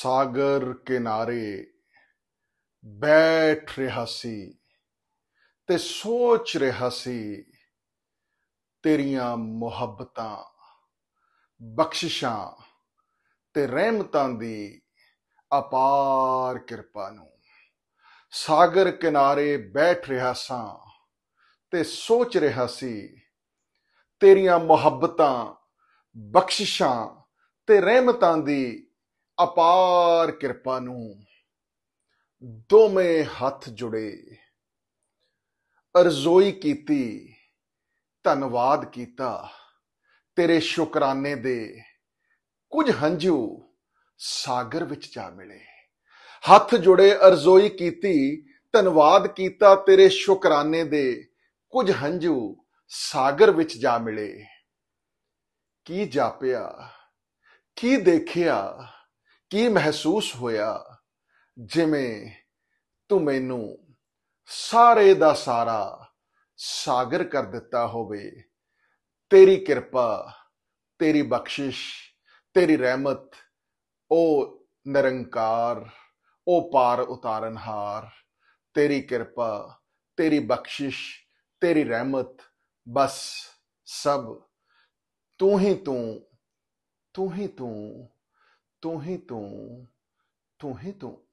ਸਾਗਰ ਕਿਨਾਰੇ ਬੈਠ ਰਿਹਾ ਸੀ ਤੇ ਸੋਚ ਰਿਹਾ ਸੀ ਤੇਰੀਆਂ ਮੁਹੱਬਤਾਂ ਬਖਸ਼ਿਸ਼ਾਂ ਤੇ ਰਹਿਮਤਾਂ ਦੀ ਅਪਾਰ ਕਿਰਪਾ ਨੂੰ ਸਾਗਰ ਕਿਨਾਰੇ ਬੈਠ ਰਿਹਾ ਸਾਂ ਤੇ ਸੋਚ ਰਿਹਾ ਸੀ ਤੇਰੀਆਂ ਮੁਹੱਬਤਾਂ ਬਖਸ਼ਿਸ਼ਾਂ ਤੇ ਰਹਿਮਤਾਂ ਦੀ ਅਪਾਰ ਕਿਰਪਾ ਨੂੰ ਦੋਵੇਂ ਹੱਥ ਜੁੜੇ ਅਰਜ਼ੋਈ ਕੀਤੀ ਧੰਨਵਾਦ ਕੀਤਾ ਤੇਰੇ ਸ਼ੁਕਰਾਨੇ ਦੇ ਕੁਝ ਹੰਝੂ ਸਾਗਰ ਵਿੱਚ ਜਾ ਮਿਲੇ ਹੱਥ ਜੁੜੇ ਅਰਜ਼ੋਈ ਕੀਤੀ ਧੰਨਵਾਦ ਕੀਤਾ ਤੇਰੇ ਸ਼ੁਕਰਾਨੇ ਦੇ ਕੁਝ ਹੰਝੂ ਸਾਗਰ ਵਿੱਚ ਜਾ ਮਿਲੇ ਕੀ ਜਾਪਿਆ ਕੀ ਦੇਖਿਆ ਕੀ ਮਹਿਸੂਸ ਹੋਇਆ ਜਿਵੇਂ ਤੂੰ ਮੈਨੂੰ ਸਾਰੇ ਦਾ ਸਾਰਾ ਸਾਗਰ ਕਰ ਦਿੱਤਾ ਹੋਵੇ ਤੇਰੀ ਕਿਰਪਾ ਤੇਰੀ ਬਖਸ਼ਿਸ਼ ਤੇਰੀ ਰਹਿਮਤ ਉਹ ਨਿਰੰਕਾਰ ਉਹ ਪਾਰ ਉਤਾਰਨਹਾਰ ਤੇਰੀ ਕਿਰਪਾ ਤੇਰੀ ਬਖਸ਼ਿਸ਼ ਤੇਰੀ ਰਹਿਮਤ ਬਸ ਸਭ ਤੂੰ ਹੀ ਤੂੰ ਤੂੰ ਹੀ ਤੂੰ torrenton, torrenton